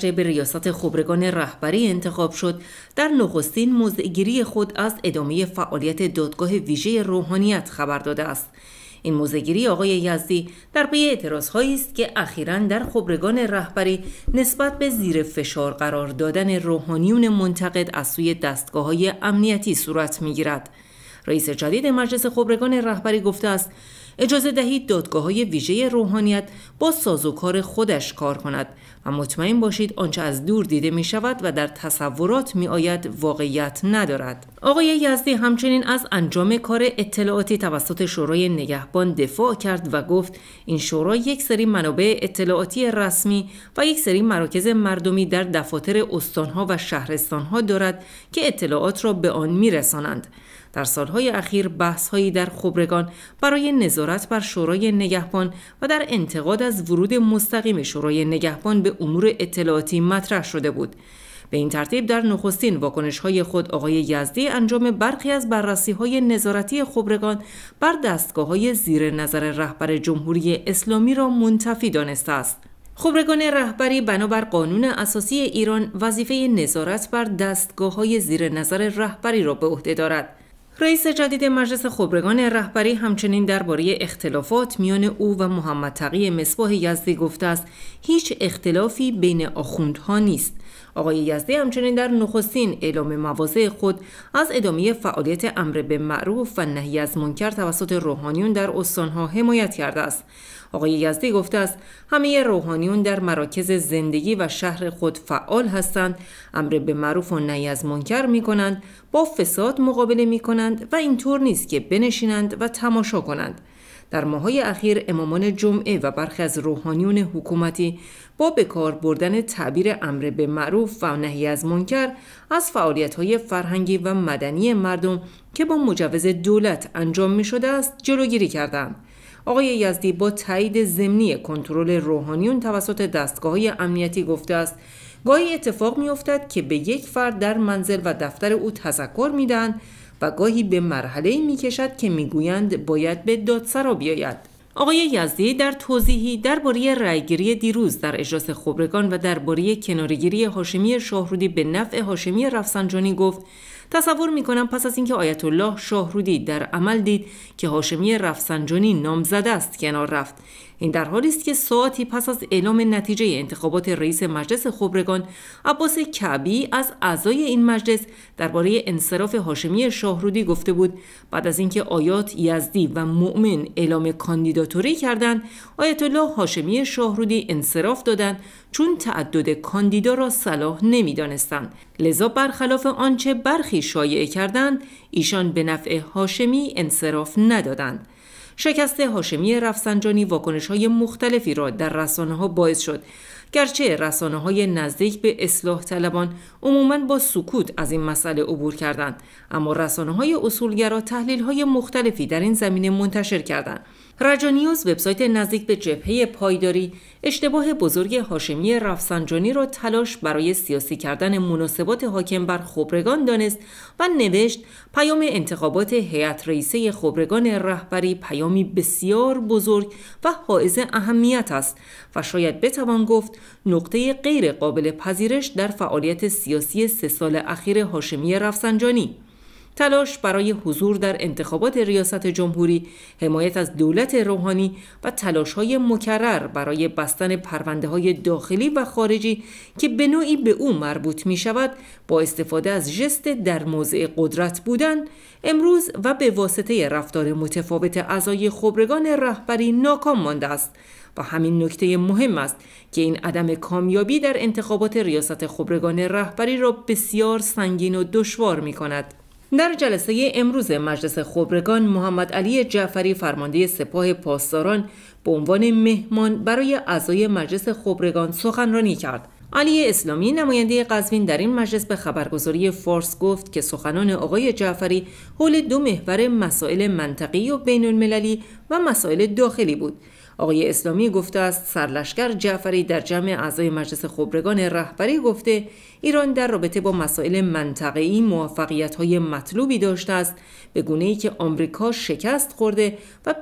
گذشته به ریاست خبرگان رهبری انتخاب شد در نخستین موضعگیری خود از ادامه فعالیت دادگاه ویژه روحانیت خبر داده است این موزگیری آقای یزدی در پی هایی است که اخیرا در خبرگان رهبری نسبت به زیر فشار قرار دادن روحانیون منتقد از سوی دستگاه های امنیتی صورت میگیرد رئیس جدید مجلس خبرگان رهبری گفته است اجازه دهید دادگاه های ویژه روحانیت با سازوکار خودش کار کند و مطمئن باشید آنچه از دور دیده می شود و در تصورات می آید واقعیت ندارد. آقای یزدی همچنین از انجام کار اطلاعاتی توسط شورای نگهبان دفاع کرد و گفت این شورا یک سری منابع اطلاعاتی رسمی و یک سری مراکز مردمی در دفاتر استانها و شهرستانها دارد که اطلاعات را به آن می رسانند. در سالهای اخیر بحثهایی در خبرگان برای نظارت بر شورای نگهبان و در انتقاد از ورود مستقیم شورای نگهبان به امور اطلاعاتی مطرح شده بود به این ترتیب در نخستین واکنش های خود آقای یزدی انجام برخی از بررسی های نظارتی خبرگان بر دستگاه های زیر نظر رهبر جمهوری اسلامی را منتفی دانسته است. خبرگان رهبری بنابر قانون اساسی ایران وظیفه نظارت بر دستگاه های زیر نظر رهبری را به عهده دارد. رئیس جدید مجلس خبرگان رهبری همچنین درباره اختلافات میان او و محمد تقی مصباح یزدی گفته است هیچ اختلافی بین آخوندها نیست آقای یزدی همچنین در نخستین اعلام مواضع خود از ادامه فعالیت امر به معروف و نهی از منکر توسط روحانیون در استانها حمایت کرده است آقای یزدی گفته است همه روحانیون در مراکز زندگی و شهر خود فعال هستند امر به معروف و نهی از منکر می کنند با فساد مقابله می کنند و اینطور نیست که بنشینند و تماشا کنند در ماهای اخیر امامان جمعه و برخی از روحانیون حکومتی با بکار بردن تعبیر امر به معروف و نهی از منکر از های فرهنگی و مدنی مردم که با مجوز دولت انجام می شده است جلوگیری کردند آقای یزدی با تایید ضمنی کنترل روحانیون توسط دستگاه امنیتی گفته است گاهی اتفاق میافتد که به یک فرد در منزل و دفتر او تذکر میدهند و گاهی به مرحله می کشد که میگویند باید به دادسرا بیاید آقای یزدی در توضیحی درباره رأیگیری دیروز در اجلاس خبرگان و درباره کنارگیری هاشمی شاهرودی به نفع هاشمی رفسنجانی گفت تصور میکنم پس از اینکه آیت الله شاهرودی در عمل دید که هاشمی رفسنجانی نامزده است کنار رفت این در حالی است که ساعتی پس از اعلام نتیجه انتخابات رئیس مجلس خبرگان عباس کعبی از اعضای این مجلس درباره انصراف هاشمی شاهرودی گفته بود بعد از اینکه آیات یزدی و مؤمن اعلام کاندیداتوری کردند آیت الله هاشمی شاهرودی انصراف دادند چون تعدد کاندیدا را صلاح نمیدانستند لذا برخلاف آنچه برخی شایعه کردند ایشان به نفع هاشمی انصراف ندادند شکست هاشمی رفسنجانی واکنش های مختلفی را در رسانه ها باعث شد گرچه رسانه های نزدیک به اصلاح طلبان عموما با سکوت از این مسئله عبور کردند اما رسانه های اصولگرا تحلیل های مختلفی در این زمینه منتشر کردند رجانیوز وبسایت نزدیک به جبهه پایداری اشتباه بزرگ هاشمی رفسنجانی را تلاش برای سیاسی کردن مناسبات حاکم بر خبرگان دانست و نوشت پیام انتخابات هیئت رئیسه خبرگان رهبری پیامی بسیار بزرگ و حائز اهمیت است و شاید بتوان گفت نقطه غیر قابل پذیرش در فعالیت سیاسی سه سال اخیر هاشمی رفسنجانی تلاش برای حضور در انتخابات ریاست جمهوری، حمایت از دولت روحانی و تلاش های مکرر برای بستن پرونده های داخلی و خارجی که به نوعی به او مربوط می شود با استفاده از جست در موضع قدرت بودن، امروز و به واسطه رفتار متفاوت اعضای خبرگان رهبری ناکام مانده است و همین نکته مهم است که این عدم کامیابی در انتخابات ریاست خبرگان رهبری را بسیار سنگین و دشوار می کند. در جلسه امروز مجلس خبرگان محمد علی جعفری فرمانده سپاه پاسداران به عنوان مهمان برای اعضای مجلس خبرگان سخنرانی کرد علی اسلامی نماینده قزوین در این مجلس به خبرگزاری فارس گفت که سخنان آقای جعفری حول دو محور مسائل منطقی و بین المللی و مسائل داخلی بود آقای اسلامی گفته است سرلشکر جعفری در جمع اعضای مجلس خبرگان رهبری گفته ایران در رابطه با مسائل منطقه‌ای موفقیت‌های مطلوبی داشته است به ای که آمریکا شکست خورده و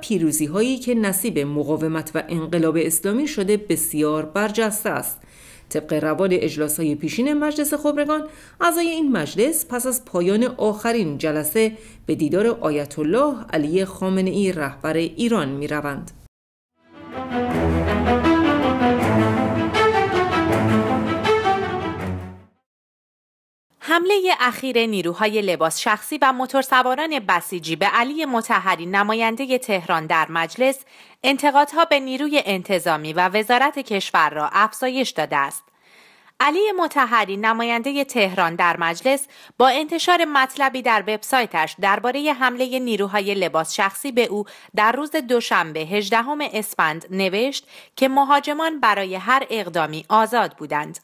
هایی که نصیب مقاومت و انقلاب اسلامی شده بسیار برجسته است. طبق روال اجلاس های پیشین مجلس خبرگان اعضای این مجلس پس از پایان آخرین جلسه به دیدار آیت الله علی خامنه ای رهبر ایران می حمله اخیر نیروهای لباس شخصی و موتورسواران بسیجی به علی متحری نماینده تهران در مجلس انتقادها به نیروی انتظامی و وزارت کشور را افزایش داده است. علی متحری نماینده تهران در مجلس با انتشار مطلبی در وبسایتش درباره حمله نیروهای لباس شخصی به او در روز دوشنبه 18 اسفند نوشت که مهاجمان برای هر اقدامی آزاد بودند.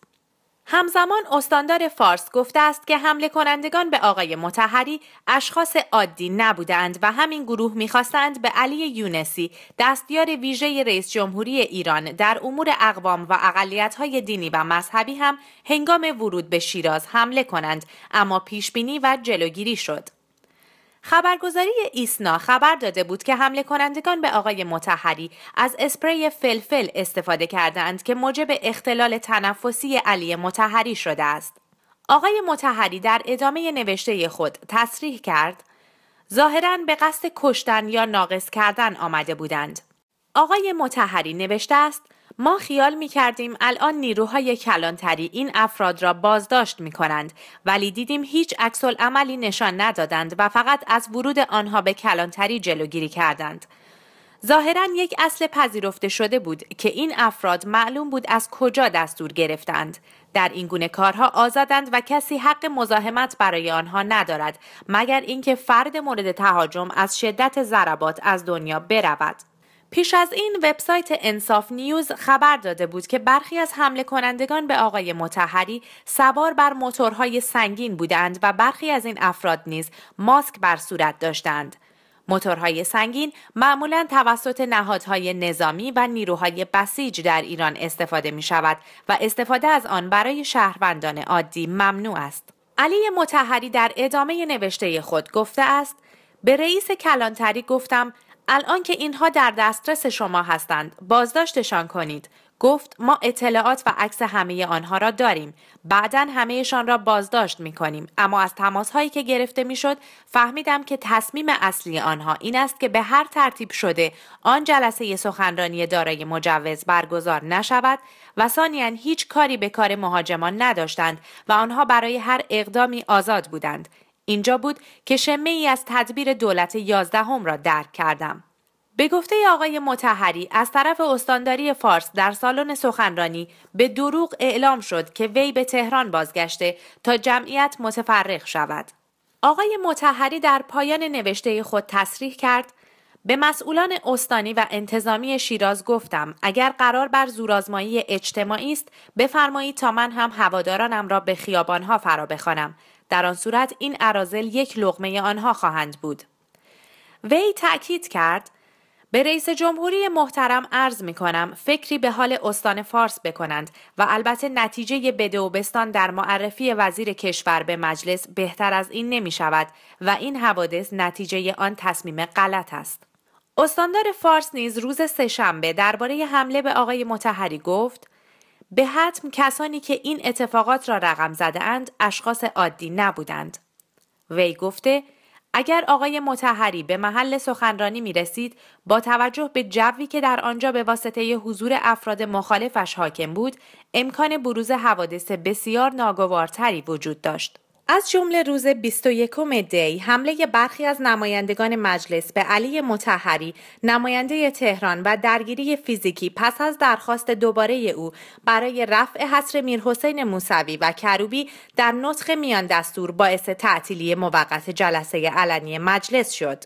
همزمان استاندار فارس گفته است که حمله کنندگان به آقای متحری اشخاص عادی نبودند و همین گروه میخواستند به علی یونسی دستیار ویژه رئیس جمهوری ایران در امور اقوام و اقلیت‌های دینی و مذهبی هم هنگام ورود به شیراز حمله کنند اما پیشبینی و جلوگیری شد. خبرگزاری ایسنا خبر داده بود که حمله کنندگان به آقای متحری از اسپری فلفل استفاده کردند که موجب اختلال تنفسی علی متحری شده است. آقای متحری در ادامه نوشته خود تصریح کرد ظاهرا به قصد کشتن یا ناقص کردن آمده بودند. آقای متحری نوشته است ما خیال می کردیم الان نیروهای کلانتری این افراد را بازداشت می کنند ولی دیدیم هیچ عکس عملی نشان ندادند و فقط از ورود آنها به کلانتری جلوگیری کردند. ظاهرا یک اصل پذیرفته شده بود که این افراد معلوم بود از کجا دستور گرفتند در این گونه کارها آزادند و کسی حق مزاحمت برای آنها ندارد مگر اینکه فرد مورد تهاجم از شدت ضربات از دنیا برود پیش از این وبسایت انصاف نیوز خبر داده بود که برخی از حمله کنندگان به آقای متحری سوار بر موتورهای سنگین بودند و برخی از این افراد نیز ماسک بر صورت داشتند. موتورهای سنگین معمولا توسط نهادهای نظامی و نیروهای بسیج در ایران استفاده می شود و استفاده از آن برای شهروندان عادی ممنوع است. علی متحری در ادامه نوشته خود گفته است به رئیس کلانتری گفتم الان که اینها در دسترس شما هستند بازداشتشان کنید گفت ما اطلاعات و عکس همه آنها را داریم بعدا همهشان را بازداشت می کنیم اما از تماس هایی که گرفته می شد فهمیدم که تصمیم اصلی آنها این است که به هر ترتیب شده آن جلسه سخنرانی دارای مجوز برگزار نشود و ثانیا هیچ کاری به کار مهاجمان نداشتند و آنها برای هر اقدامی آزاد بودند اینجا بود که شمه ای از تدبیر دولت یازدهم را درک کردم. به گفته آقای متحری از طرف استانداری فارس در سالن سخنرانی به دروغ اعلام شد که وی به تهران بازگشته تا جمعیت متفرق شود. آقای متحری در پایان نوشته خود تصریح کرد به مسئولان استانی و انتظامی شیراز گفتم اگر قرار بر زورآزمایی اجتماعی است بفرمایید تا من هم هوادارانم را به خیابانها فرا بخوانم در آن صورت این ارازل یک لغمه آنها خواهند بود وی تأکید کرد به رئیس جمهوری محترم عرض می کنم فکری به حال استان فارس بکنند و البته نتیجه بستان در معرفی وزیر کشور به مجلس بهتر از این نمی شود و این حوادث نتیجه آن تصمیم غلط است. استاندار فارس نیز روز سهشنبه درباره حمله به آقای متحری گفت به حتم کسانی که این اتفاقات را رقم زده اند اشخاص عادی نبودند. وی گفته اگر آقای متحری به محل سخنرانی می رسید با توجه به جوی که در آنجا به واسطه حضور افراد مخالفش حاکم بود امکان بروز حوادث بسیار ناگوارتری وجود داشت. از جمله روز 21 دی حمله برخی از نمایندگان مجلس به علی متحری نماینده تهران و درگیری فیزیکی پس از درخواست دوباره او برای رفع حصر میرحسین موسوی و کروبی در نطخ میان دستور باعث تعطیلی موقت جلسه علنی مجلس شد.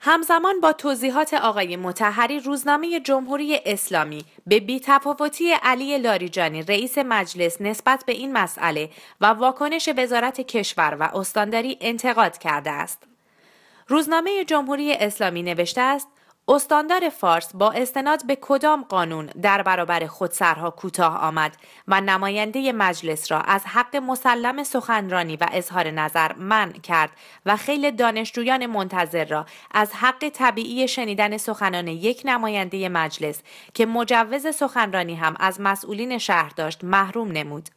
همزمان با توضیحات آقای متحری روزنامه جمهوری اسلامی به بیتفاوتی علی لاریجانی رئیس مجلس نسبت به این مسئله و واکنش وزارت کشور و استانداری انتقاد کرده است. روزنامه جمهوری اسلامی نوشته است استاندار فارس با استناد به کدام قانون در برابر خودسرها کوتاه آمد و نماینده مجلس را از حق مسلم سخنرانی و اظهار نظر من کرد و خیلی دانشجویان منتظر را از حق طبیعی شنیدن سخنان یک نماینده مجلس که مجوز سخنرانی هم از مسئولین شهر داشت محروم نمود.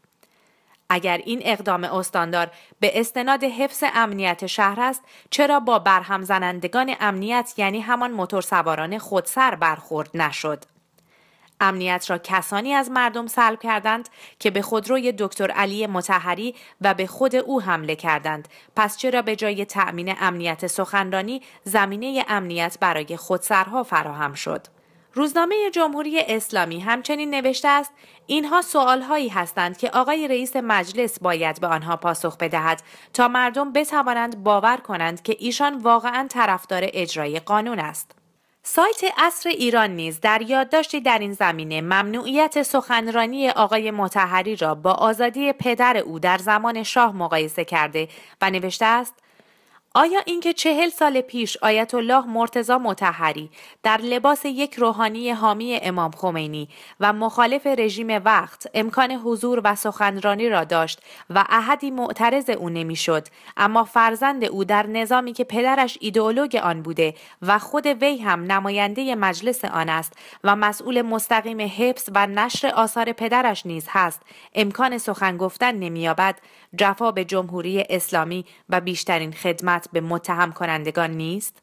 اگر این اقدام استاندار به استناد حفظ امنیت شهر است چرا با برهم زنندگان امنیت یعنی همان موتورسواران خودسر برخورد نشد امنیت را کسانی از مردم سلب کردند که به خودروی دکتر علی متحری و به خود او حمله کردند پس چرا به جای تأمین امنیت سخنرانی زمینه امنیت برای خودسرها فراهم شد روزنامه جمهوری اسلامی همچنین نوشته است اینها سوالهایی هستند که آقای رئیس مجلس باید به آنها پاسخ بدهد تا مردم بتوانند باور کنند که ایشان واقعا طرفدار اجرای قانون است. سایت اصر ایران نیز در یادداشتی در این زمینه ممنوعیت سخنرانی آقای متحری را با آزادی پدر او در زمان شاه مقایسه کرده و نوشته است آیا اینکه چهل سال پیش آیت الله مرتزا متحری در لباس یک روحانی حامی امام خمینی و مخالف رژیم وقت امکان حضور و سخنرانی را داشت و احدی معترض او نمیشد اما فرزند او در نظامی که پدرش ایدئولوگ آن بوده و خود وی هم نماینده مجلس آن است و مسئول مستقیم حبس و نشر آثار پدرش نیز هست امکان سخن گفتن نمییابد جفا به جمهوری اسلامی و بیشترین خدمت به متهم کنندگان نیست؟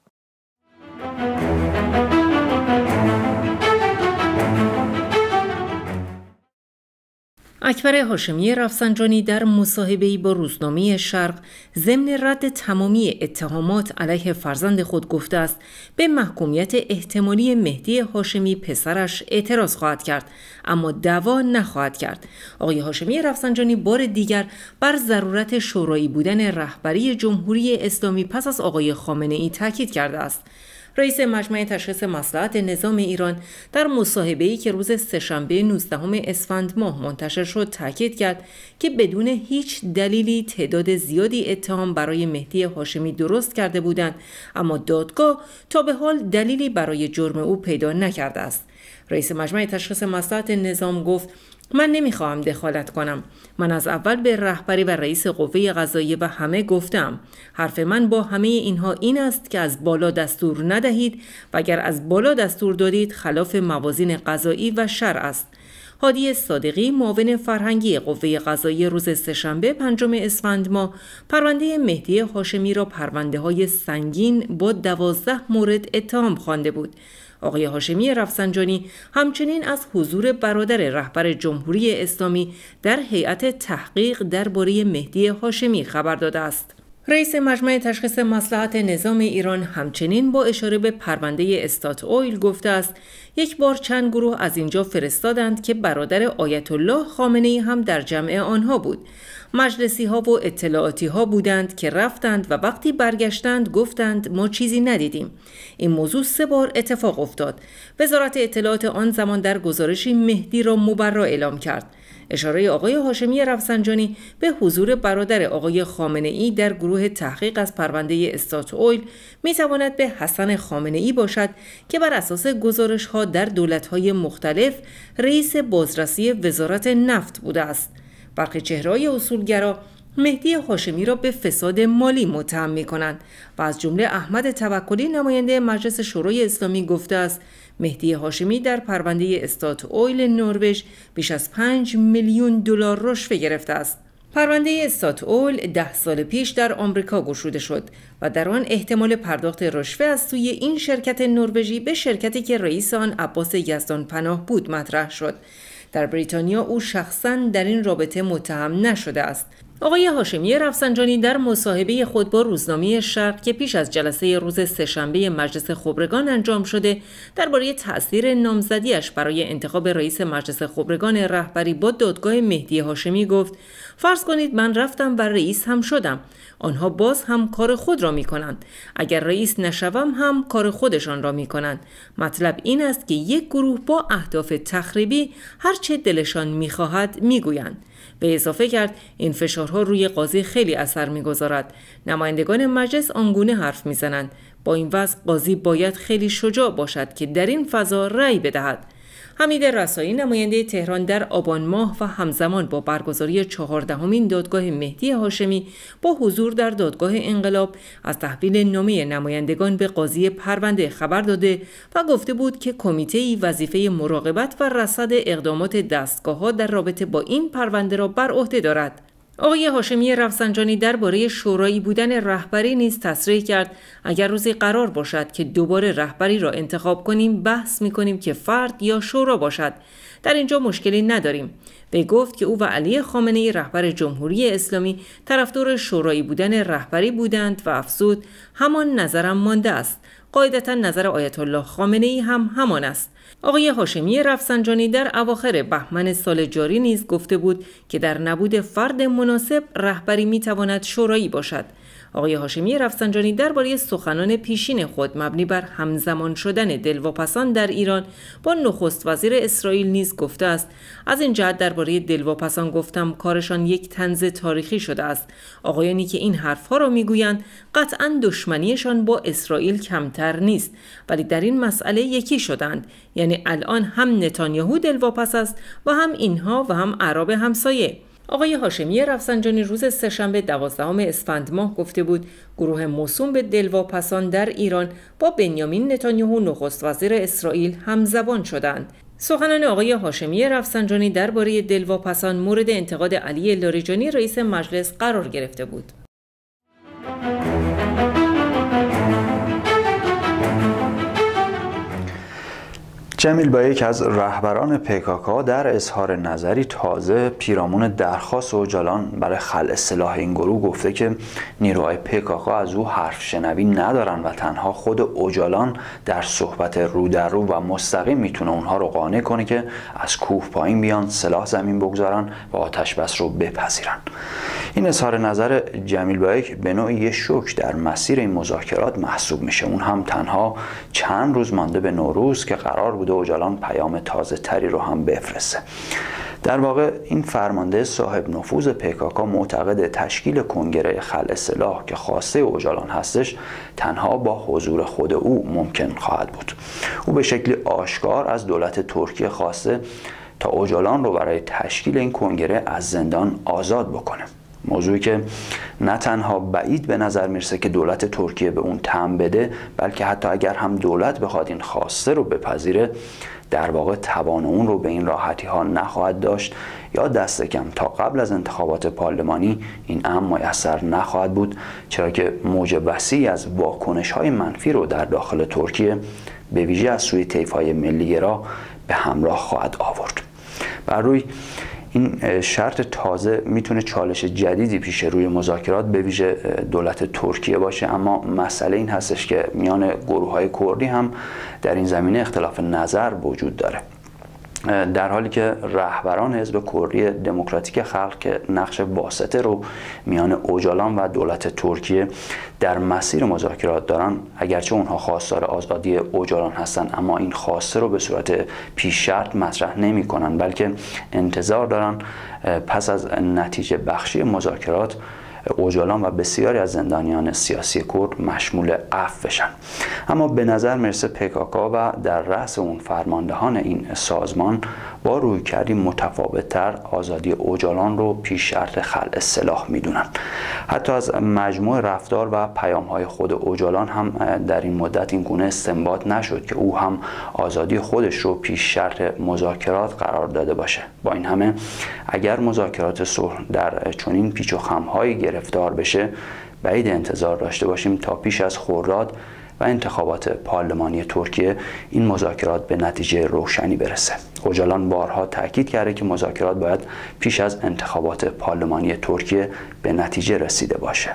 اکبر هاشمی رفسنجانی در مصاحبه‌ای با روزنامه شرق ضمن رد تمامی اتهامات علیه فرزند خود گفته است به محکومیت احتمالی مهدی هاشمی پسرش اعتراض خواهد کرد اما دعوا نخواهد کرد آقای هاشمی رفسنجانی بار دیگر بر ضرورت شورایی بودن رهبری جمهوری اسلامی پس از آقای خامنه ای تاکید کرده است رئیس مجمع تشخیص مسلحت نظام ایران در ای که روز سهشنبه 19 اسفند ماه منتشر شد تاکید کرد که بدون هیچ دلیلی تعداد زیادی اتهام برای مهدی هاشمی درست کرده بودند اما دادگاه تا به حال دلیلی برای جرم او پیدا نکرده است رئیس مجمع تشخیص مسلحت نظام گفت من نمیخواهم دخالت کنم من از اول به رهبری و رئیس قوه قضاییه و همه گفتم حرف من با همه اینها این است که از بالا دستور ندهید و اگر از بالا دستور دادید خلاف موازین قضایی و شرع است هادی صادقی معاون فرهنگی قوه قضایی روز سهشنبه پنجم اسفند ما پرونده مهدی هاشمی را پرونده های سنگین با دوازده مورد اتهام خوانده بود آقای هاشمی رفسنجانی همچنین از حضور برادر رهبر جمهوری اسلامی در هیئت تحقیق درباره مهدی هاشمی خبر داده است رئیس مجمع تشخیص مسلحت نظام ایران همچنین با اشاره به پرونده استات اویل گفته است یک بار چند گروه از اینجا فرستادند که برادر آیت الله خامنه ای هم در جمع آنها بود مجلسی ها و اطلاعاتی ها بودند که رفتند و وقتی برگشتند گفتند ما چیزی ندیدیم این موضوع سه بار اتفاق افتاد وزارت اطلاعات آن زمان در گزارشی مهدی را مبرا اعلام کرد اشاره آقای هاشمی رفسنجانی به حضور برادر آقای خامنه ای در گروه تحقیق از پرونده استات اویل می تواند به حسن خامنه ای باشد که بر اساس گزارش ها در دولت های مختلف رئیس بازرسی وزارت نفت بوده است. برخی های اصولگرا مهدی هاشمی را به فساد مالی متهم می کنند و از جمله احمد توکلی نماینده مجلس شورای اسلامی گفته است مهدی هاشمی در پرونده استات اویل نروژ بیش از 5 میلیون دلار رشوه گرفته است. پرونده استات اول ده سال پیش در آمریکا گشوده شد و در آن احتمال پرداخت رشوه از سوی این شرکت نروژی به شرکتی که رئیس آن عباس یزدان پناه بود مطرح شد. در بریتانیا او شخصا در این رابطه متهم نشده است آقای هاشمی رفسنجانی در مصاحبه خود با روزنامه شرق که پیش از جلسه روز سهشنبه مجلس خبرگان انجام شده درباره تاثیر نامزدیش برای انتخاب رئیس مجلس خبرگان رهبری با دادگاه مهدی هاشمی گفت فرض کنید من رفتم و رئیس هم شدم آنها باز هم کار خود را می کنند اگر رئیس نشوم هم کار خودشان را می کنند مطلب این است که یک گروه با اهداف تخریبی چه دلشان میخواهد میگویند به اضافه کرد این فشارها روی قاضی خیلی اثر میگذارد نمایندگان مجلس آنگونه حرف میزنند با این وضع قاضی باید خیلی شجاع باشد که در این فضا رأی بدهد حمید رسایی نماینده تهران در آبان ماه و همزمان با برگزاری چهاردهمین دادگاه مهدی هاشمی با حضور در دادگاه انقلاب از تحویل نامه نمایندگان به قاضی پرونده خبر داده و گفته بود که کمیته ای وظیفه مراقبت و رصد اقدامات دستگاه ها در رابطه با این پرونده را بر عهده دارد آقای هاشمی رفسنجانی درباره شورایی بودن رهبری نیز تصریح کرد اگر روزی قرار باشد که دوباره رهبری را انتخاب کنیم بحث می کنیم که فرد یا شورا باشد در اینجا مشکلی نداریم وی گفت که او و علی خامنه رهبر جمهوری اسلامی طرفدار شورایی بودن رهبری بودند و افزود همان نظرم مانده است قاعدتا نظر آیت الله ای هم همان است آقای هاشمی رفسنجانی در اواخر بهمن سال جاری نیز گفته بود که در نبود فرد مناسب رهبری میتواند شورایی باشد آقای هاشمی رفسنجانی درباره سخنان پیشین خود مبنی بر همزمان شدن دلواپسان در ایران با نخست وزیر اسرائیل نیز گفته است از این جهت درباره دلواپسان گفتم کارشان یک تنز تاریخی شده است آقایانی که این حرفها را میگویند قطعا دشمنیشان با اسرائیل کمتر نیست ولی در این مسئله یکی شدند یعنی الان هم نتانیاهو دلواپس است و هم اینها و هم عرب همسایه آقای هاشمی رفسنجانی روز سهشنبه دوازدهم اسفند ماه گفته بود گروه موسوم به دلواپسان در ایران با بنیامین نتانیاهو نخست وزیر اسرائیل همزبان شدند سخنان آقای هاشمی رفسنجانی درباره دلواپسان مورد انتقاد علی لاریجانی رئیس مجلس قرار گرفته بود جمیل با از رهبران پکاکا در اظهار نظری تازه پیرامون درخواست اوجالان برای خل سلاح این گروه گفته که نیروهای پکاکا از او حرف شنوی ندارن و تنها خود اوجالان در صحبت رو در رو و مستقیم میتونه اونها رو قانع کنه که از کوه پایین بیان سلاح زمین بگذارن و آتش بس رو بپذیرن این اظهار نظر جمیل بایک به نوعی یه شوک در مسیر این مذاکرات محسوب میشه اون هم تنها چند روز مانده به نوروز که قرار بود اوجالان پیام تازه تری رو هم بفرسته در واقع این فرمانده صاحب نفوذ پکاکا معتقد تشکیل کنگره خل سلاح که خواسته اوجالان هستش تنها با حضور خود او ممکن خواهد بود او به شکل آشکار از دولت ترکیه خواسته تا اوجالان رو برای تشکیل این کنگره از زندان آزاد بکنه موضوعی که نه تنها بعید به نظر میرسه که دولت ترکیه به اون تم بده بلکه حتی اگر هم دولت بخواد این خواسته رو بپذیره در واقع توان اون رو به این راحتی ها نخواهد داشت یا دست کم تا قبل از انتخابات پارلمانی این امر میسر نخواهد بود چرا که موج وسیعی از واکنش های منفی رو در داخل ترکیه به ویژه از سوی طیف های را به همراه خواهد آورد بر روی این شرط تازه میتونه چالش جدیدی پیش روی مذاکرات به ویژه دولت ترکیه باشه اما مسئله این هستش که میان گروه های کردی هم در این زمینه اختلاف نظر وجود داره در حالی که رهبران حزب کردی دموکراتیک خلق که نقش واسطه رو میان اوجالان و دولت ترکیه در مسیر مذاکرات دارن اگرچه اونها خواستار آزادی اوجالان هستند اما این خواسته رو به صورت پیش شرط مطرح نمی کنن بلکه انتظار دارن پس از نتیجه بخشی مذاکرات اوجالان و بسیاری از زندانیان سیاسی کرد مشمول عفو بشن اما به نظر میرسه پکاکا و در رأس اون فرماندهان این سازمان با روی رویکردی متفاوتتر آزادی اوجالان رو پیش شرط خلع سلاح میدونن حتی از مجموع رفتار و های خود اوجالان هم در این مدت این گونه استنباط نشد که او هم آزادی خودش رو پیش شرط مذاکرات قرار داده باشه با این همه اگر مذاکرات صلح در چنین پیچ و خمهایی گرفتار بشه بعید انتظار داشته باشیم تا پیش از خورداد و انتخابات پارلمانی ترکیه این مذاکرات به نتیجه روشنی برسه اوجالان بارها تاکید کرده که مذاکرات باید پیش از انتخابات پارلمانی ترکیه به نتیجه رسیده باشه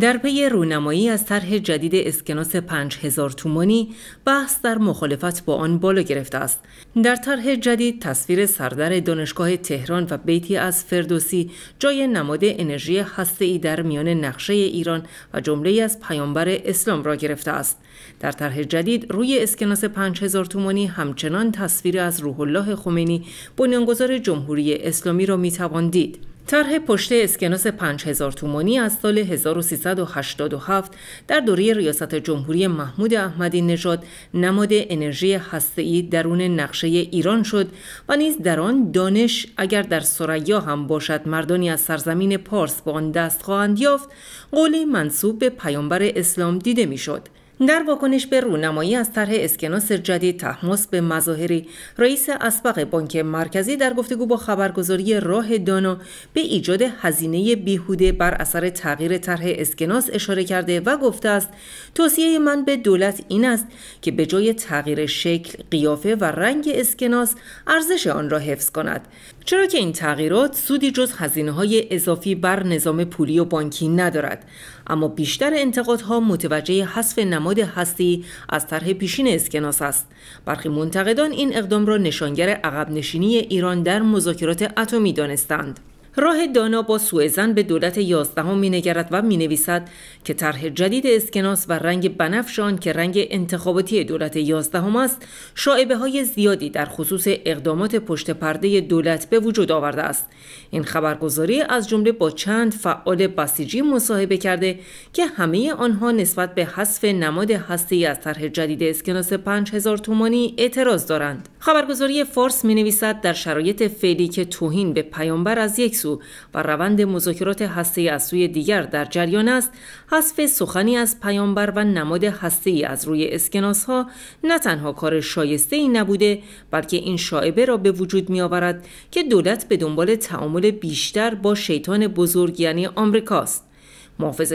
در پی رونمایی از طرح جدید اسکناس 5000 تومانی بحث در مخالفت با آن بالا گرفته است در طرح جدید تصویر سردر دانشگاه تهران و بیتی از فردوسی جای نماد انرژی ای در میان نقشه ایران و جمله از پیامبر اسلام را گرفته است در طرح جدید روی اسکناس 5000 تومانی همچنان تصویر از روح الله خمینی بنیانگذار جمهوری اسلامی را میتوان دید طرح پشت اسکناس 5000 تومانی از سال 1387 در دوره ریاست جمهوری محمود احمدی نژاد نماد انرژی هسته‌ای درون نقشه ایران شد و نیز در آن دانش اگر در سریا هم باشد مردانی از سرزمین پارس به آن دست خواهند یافت قولی منصوب به پیامبر اسلام دیده میشد در واکنش به رونمایی از طرح اسکناس جدید تحمس به مظاهری رئیس اسبق بانک مرکزی در گفتگو با خبرگزاری راه دانا به ایجاد هزینه بیهوده بر اثر تغییر طرح اسکناس اشاره کرده و گفته است توصیه من به دولت این است که به جای تغییر شکل قیافه و رنگ اسکناس ارزش آن را حفظ کند چرا که این تغییرات سودی جز هزینه های اضافی بر نظام پولی و بانکی ندارد اما بیشتر انتقادها متوجه حذف نماد هستی از طرح پیشین اسکناس است برخی منتقدان این اقدام را نشانگر عقب نشینی ایران در مذاکرات اتمی دانستند راه دانا با سوئزن به دولت یازدهم مینگرد و مینویسد که طرح جدید اسکناس و رنگ بنفشان که رنگ انتخاباتی دولت یازدهم است شاعبه های زیادی در خصوص اقدامات پشت پرده دولت به وجود آورده است این خبرگزاری از جمله با چند فعال بسیجی مصاحبه کرده که همه آنها نسبت به حذف نماد حسی از طرح جدید اسکناس 5000 تومانی اعتراض دارند خبرگزاری فارس مینویسد در شرایط فعلی که توهین به پیامبر از یک بر و روند مذاکرات هسته از سوی دیگر در جریان است حذف سخنی از پیامبر و نماد هسته ای از روی اسکناس ها نه تنها کار شایسته ای نبوده بلکه این شاعبه را به وجود می آورد که دولت به دنبال تعامل بیشتر با شیطان بزرگ یعنی آمریکاست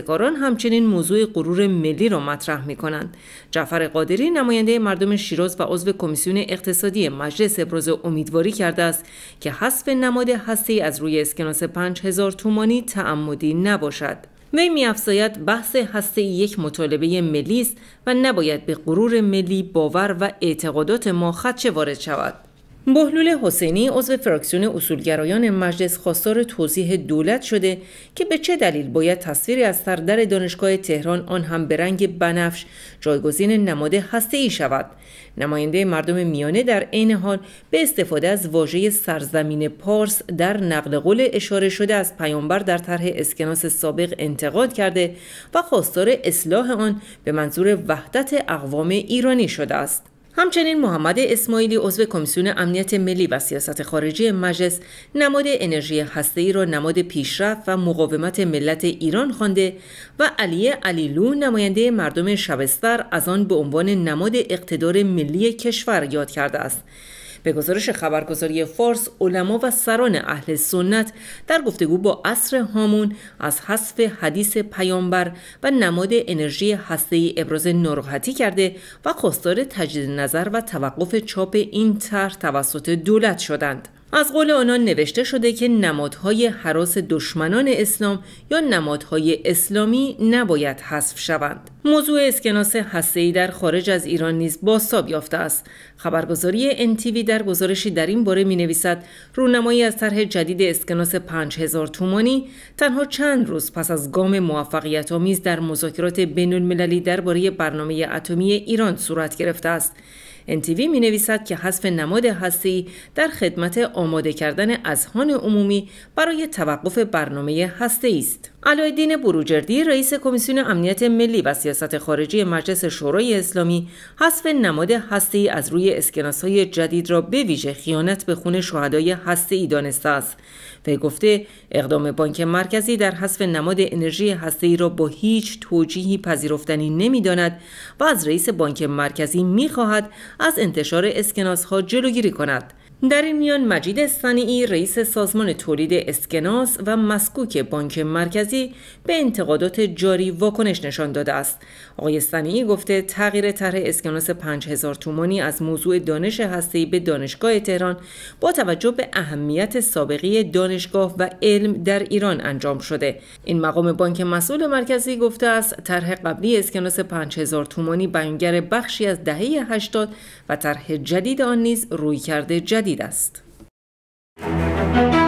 کاران همچنین موضوع غرور ملی را مطرح می کنند. جعفر قادری نماینده مردم شیراز و عضو کمیسیون اقتصادی مجلس ابراز امیدواری کرده است که حذف نماد هستی از روی اسکناس 5000 تومانی تعمدی نباشد. وی میافزاید بحث هسته یک مطالبه ملی است و نباید به غرور ملی باور و اعتقادات ما خدشه وارد شود بهلول حسینی عضو فراکسیون اصولگرایان مجلس خواستار توضیح دولت شده که به چه دلیل باید تصویری از سردر دانشگاه تهران آن هم به رنگ بنفش جایگزین نماد هسته ای شود نماینده مردم میانه در عین حال به استفاده از واژه سرزمین پارس در نقل قول اشاره شده از پیامبر در طرح اسکناس سابق انتقاد کرده و خواستار اصلاح آن به منظور وحدت اقوام ایرانی شده است همچنین محمد اسماعیلی عضو کمیسیون امنیت ملی و سیاست خارجی مجلس نماد انرژی ای را نماد پیشرفت و مقاومت ملت ایران خوانده و علی علیلو نماینده مردم شبستر از آن به عنوان نماد اقتدار ملی کشور یاد کرده است به گزارش خبرگزاری فارس علما و سران اهل سنت در گفتگو با عصر هامون از حذف حدیث پیامبر و نماد انرژی هسته‌ای ابراز ناراحتی کرده و خواستار تجدید نظر و توقف چاپ این طرح توسط دولت شدند از قول آنان نوشته شده که نمادهای حراس دشمنان اسلام یا نمادهای اسلامی نباید حذف شوند. موضوع اسکناس ای در خارج از ایران نیز بازتاب یافته است. خبرگزاری انتیوی در گزارشی در این باره می نویسد رونمایی از طرح جدید اسکناس 5000 تومانی تنها چند روز پس از گام موفقیت آمیز در مذاکرات بین المللی درباره برنامه اتمی ایران صورت گرفته است. انتیوی می نویسد که حذف نماد هستی در خدمت آماده کردن اذهان عمومی برای توقف برنامه هسته است. علایدین بروجردی رئیس کمیسیون امنیت ملی و سیاست خارجی مجلس شورای اسلامی حذف نماد هستی از روی اسکناس های جدید را به ویژه خیانت به خون شهدای هستی دانسته است وی گفته اقدام بانک مرکزی در حذف نماد انرژی ای را با هیچ توجیهی پذیرفتنی نمیداند و از رئیس بانک مرکزی میخواهد از انتشار اسکناسها جلوگیری کند در این میان مجید سنیعی رئیس سازمان تولید اسکناس و مسکوک بانک مرکزی به انتقادات جاری واکنش نشان داده است. آقای صنیعی گفته تغییر طرح اسکناس 5000 تومانی از موضوع دانش هستی به دانشگاه تهران با توجه به اهمیت سابقه دانشگاه و علم در ایران انجام شده. این مقام بانک مسئول مرکزی گفته است طرح قبلی اسکناس 5000 تومانی بیانگر بخشی از دهه 80 و طرح جدید آن نیز رویکرد جدید دست. است.